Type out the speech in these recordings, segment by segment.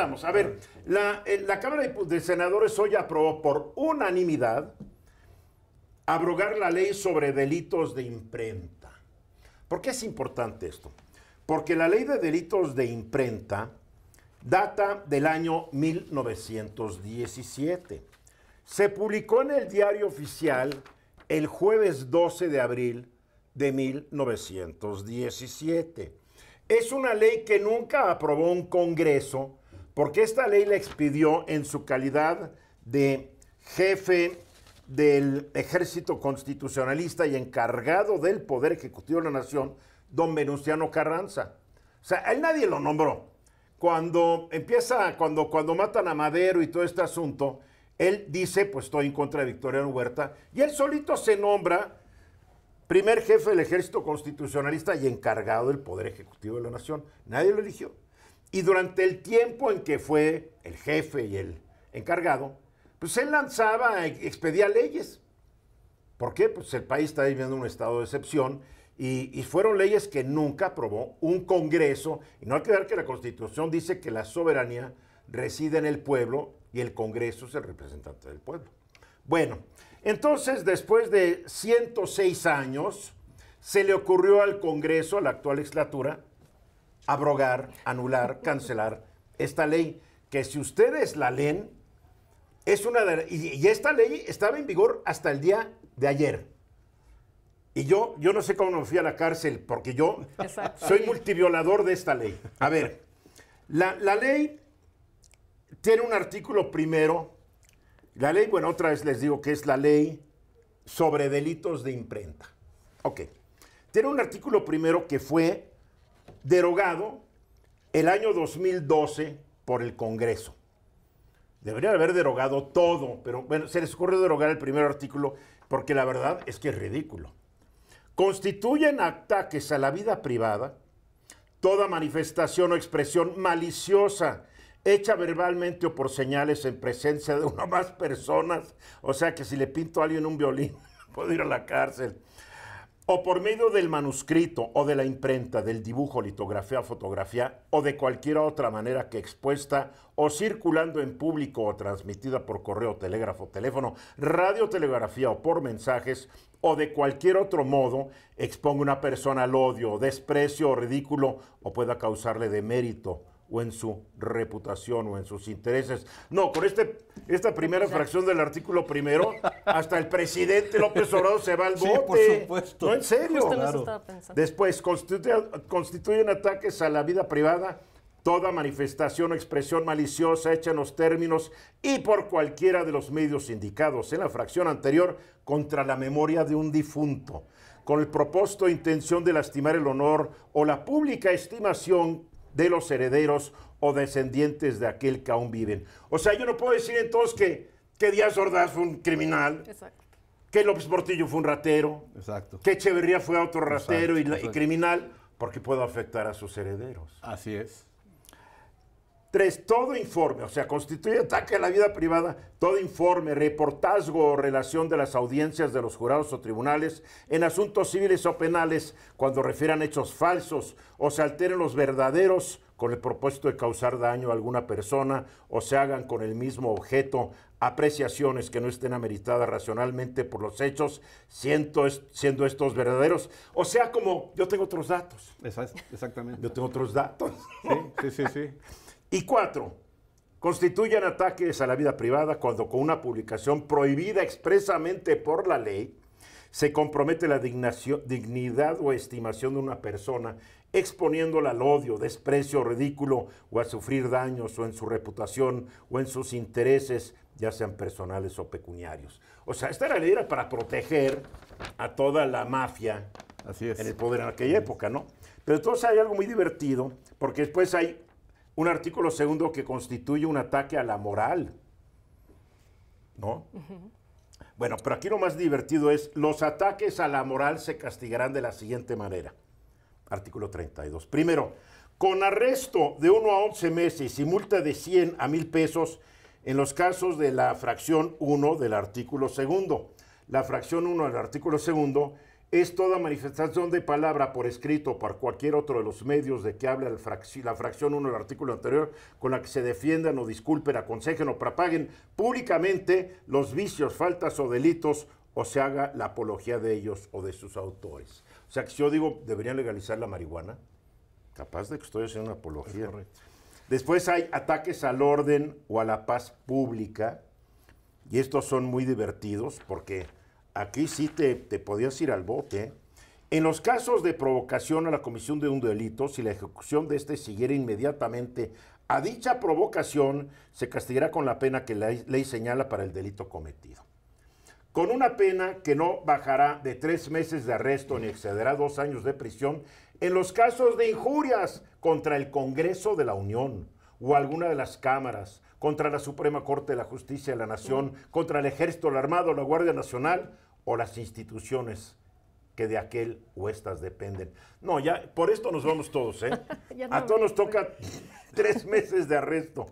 A ver, la, eh, la Cámara de Senadores hoy aprobó por unanimidad abrogar la ley sobre delitos de imprenta. ¿Por qué es importante esto? Porque la ley de delitos de imprenta data del año 1917. Se publicó en el diario oficial el jueves 12 de abril de 1917. Es una ley que nunca aprobó un Congreso porque esta ley la expidió en su calidad de jefe del ejército constitucionalista y encargado del Poder Ejecutivo de la Nación, don Venustiano Carranza. O sea, él nadie lo nombró. Cuando empieza, cuando, cuando matan a Madero y todo este asunto, él dice, pues estoy en contra de Victoria Huerta, y él solito se nombra primer jefe del ejército constitucionalista y encargado del Poder Ejecutivo de la Nación. Nadie lo eligió. Y durante el tiempo en que fue el jefe y el encargado, pues él lanzaba, expedía leyes. ¿Por qué? Pues el país está viviendo un estado de excepción y, fueron leyes que nunca aprobó un Congreso. Y no hay que ver que la Constitución dice que la soberanía reside en el pueblo y el Congreso es el representante del pueblo. Bueno, entonces después de 106 años, se le ocurrió al Congreso, a la actual legislatura, abrogar, anular, cancelar esta ley, que si ustedes la leen, es una de, y, y, esta ley estaba en vigor hasta el día de ayer. Y yo, yo no sé cómo me fui a la cárcel, porque yo soy multiviolador de esta ley. A ver, la, la ley tiene un artículo primero. La ley, bueno, otra vez les digo que es la ley sobre delitos de imprenta. Ok. Tiene un artículo primero que fue derogado el año 2012 por el Congreso. Deberían haber derogado todo, pero bueno, se les ocurrió derogar el primer artículo porque la verdad es que es ridículo. Constituyen ataques a la vida privada toda manifestación o expresión maliciosa hecha verbalmente o por señales en presencia de una o más personas. O sea que si le pinto a alguien un violín, puedo ir a la cárcel o por medio del manuscrito o de la imprenta, del dibujo, litografía, fotografía o de cualquier otra manera que expuesta o circulando en público o transmitida por correo, telégrafo, teléfono, radiotelegrafía o por mensajes o de cualquier otro modo exponga una persona al odio, desprecio o ridículo o pueda causarle demérito o en su reputación o en sus intereses. No, con este, esta primera fracción del artículo primero, hasta el presidente López Obrador se va al bote. Sí, por supuesto. No, en serio. Después, constituyen, ataques a la vida privada toda manifestación o expresión maliciosa hecha en los términos y por cualquiera de los medios indicados en la fracción anterior contra la memoria de un difunto, con el propósito e intención de lastimar el honor o la pública estimación de los herederos o descendientes de aquel que aún viven. O sea, yo no puedo decir entonces que, que Díaz Ordaz fue un criminal. Que López Portillo fue un ratero. Exacto. Que Echeverría fue otro ratero y, y criminal, porque puedo afectar a sus herederos. Así es. Tres, todo informe, o sea, constituye ataque a la vida privada, todo informe, reportazgo o relación de las audiencias de los jurados o tribunales en asuntos civiles o penales cuando refieran hechos falsos o se alteren los verdaderos con el propósito de causar daño a alguna persona o se hagan con el mismo objeto apreciaciones que no estén ameritadas racionalmente por los hechos, siendo, siendo estos verdaderos. O sea, como yo tengo otros datos. Exactamente. Yo tengo otros datos. Sí, sí, sí. sí. Y cuatro, constituyen ataques a la vida privada cuando con una publicación prohibida expresamente por la ley se compromete la dignidad o estimación de una persona exponiéndola al odio, desprecio, ridículo o a sufrir daños o en su reputación o en sus intereses, ya sean personales o pecuniarios. O sea, esta era la ley era para proteger a toda la mafia en el poder en aquella época, ¿no? Pero entonces hay algo muy divertido, porque después hay un artículo segundo que constituye un ataque a la moral. ¿No? Bueno, pero aquí lo más divertido es, los ataques a la moral se castigarán de la siguiente manera. Artículo 32. Primero, con arresto de 1 a 11 meses y multa de 100 a 1000 pesos en los casos de la fracción 1 del artículo segundo. La fracción 1 del artículo segundo es toda manifestación de palabra por escrito o por cualquier otro de los medios de que habla la fracción 1 del artículo anterior con la que se defiendan o disculpen, aconsejen o propaguen públicamente los vicios, faltas o delitos o se haga la apología de ellos o de sus autores. O sea, que si yo digo, deberían legalizar la marihuana, capaz de que estoy haciendo una apología. Después hay ataques al orden o a la paz pública, y estos son muy divertidos porque aquí sí te, te podías ir al bote. En los casos de provocación a la comisión de un delito, si la ejecución de este siguiera inmediatamente a dicha provocación, se castigará con la pena que la ley señala para el delito cometido. Con una pena que no bajará de tres meses de arresto ni excederá dos años de prisión en los casos de injurias contra el Congreso de la Unión o alguna de las cámaras, contra la Suprema Corte de la Justicia de la Nación, contra el Ejército, el Armado, o la Guardia Nacional o las instituciones que de aquel o estas dependen. No, ya por esto nos vamos todos, ¿eh? a todos nos toca tres meses de arresto.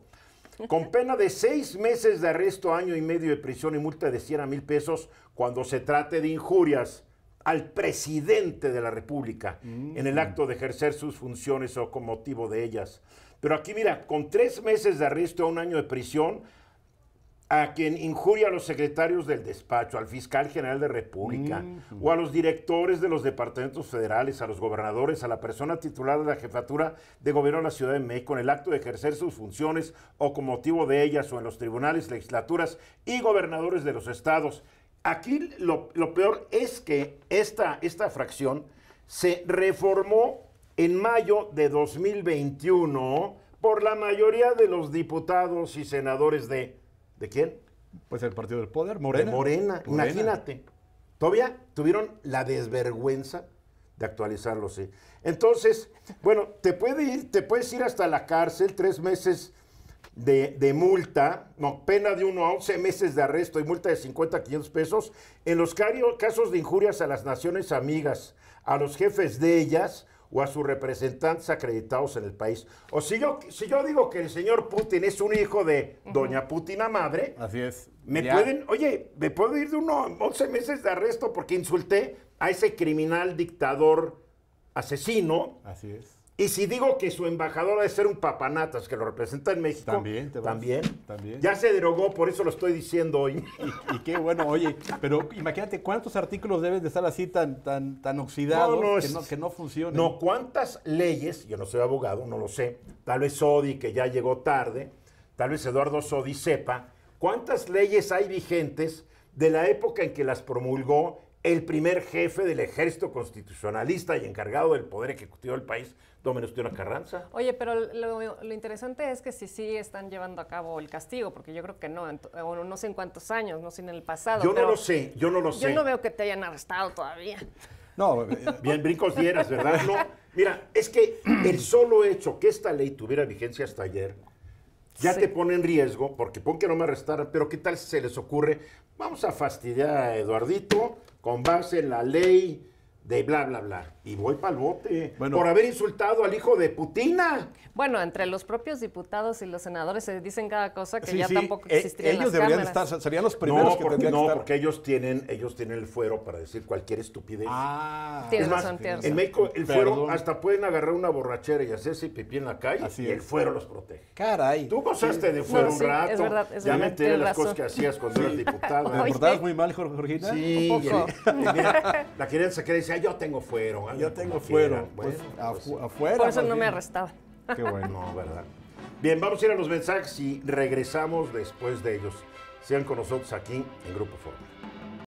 Con pena de seis meses de arresto, año y medio de prisión y multa de 100 mil pesos cuando se trate de injurias al presidente de la República en el mm. acto de ejercer sus funciones o con motivo de ellas. Pero aquí, mira, con tres meses de arresto a un año de prisión, a quien injuria a los secretarios del despacho, al fiscal general de República, mm. o a los directores de los departamentos federales, a los gobernadores, a la persona titular de la jefatura de gobierno de la Ciudad de México en el acto de ejercer sus funciones o con motivo de ellas o en los tribunales, legislaturas y gobernadores de los estados. Aquí lo, peor es que esta, esta fracción se reformó en mayo de 2021 por la mayoría de los diputados y senadores de ¿De quién? Pues el Partido del Poder, Morena. De Morena. imagínate. Todavía tuvieron la desvergüenza de actualizarlo, sí. Entonces, bueno, te, puede ir, te puedes ir hasta la cárcel, tres meses de, multa, no, pena de uno a once meses de arresto y multa de 50 a 500 pesos en los casos de injurias a las naciones amigas, a los jefes de ellas o a sus representantes acreditados en el país. O si yo, si yo digo que el señor Putin es un hijo de doña Putina madre, así es. Me pueden, oye, me puedo ir de unos 11 meses de arresto porque insulté a ese criminal dictador asesino. Así es. Y si digo que su embajador debe ser un papanatas que lo representa en México, también, te también, también. Ya se derogó, por eso lo estoy diciendo hoy. Y, qué bueno, oye, pero imagínate cuántos artículos deben de estar así tan, tan, tan oxidados que, no, que no funcionen. No, cuántas leyes, yo no soy abogado, no lo sé, tal vez Sodi, que ya llegó tarde, tal vez Eduardo Sodi sepa, cuántas leyes hay vigentes de la época en que las promulgó el primer jefe del ejército constitucionalista y encargado del poder ejecutivo del país, una Carranza. Oye, pero lo, interesante es que si sí están llevando a cabo el castigo, porque yo creo que no, no sé en cuántos años, no sé en el pasado. Yo no lo sé, yo no lo sé. Yo no veo que te hayan arrestado todavía. No, eh, eh, bien brincos dieras, ¿verdad? No, mira, es que el solo hecho que esta ley tuviera vigencia hasta ayer, ya te pone en riesgo, porque pon que no me arrestaran, pero ¿qué tal si se les ocurre? Vamos a fastidiar a Eduardito, con base en la ley de bla, bla, bla. Y voy para el bote por haber insultado al hijo de Putina. Bueno, entre los propios diputados y los senadores se dicen cada cosa que ya tampoco eh, existiría. ellos deberían estar, serían los primeros no, que porque, que estar. porque ellos tienen, el fuero para decir cualquier estupidez. Ah, tienes razón, En México el fuero hasta pueden agarrar una borrachera y hacerse pipí en la calle y el fuero los protege. Caray. Tú gozaste de fuero un rato. Es verdad, es ya me enteré las cosas que hacías cuando eras diputado. ¿Te abordabas muy mal, Jorge? Sí. Un poco. la querían sacar y yo tengo fuero. Yo tengo fuero. Pues, pues, pues afuera. Por eso no me arrestaba. Qué bueno, ¿verdad? Bien, vamos a ir a los mensajes y regresamos después de ellos. Sean con nosotros aquí en Grupo Forma.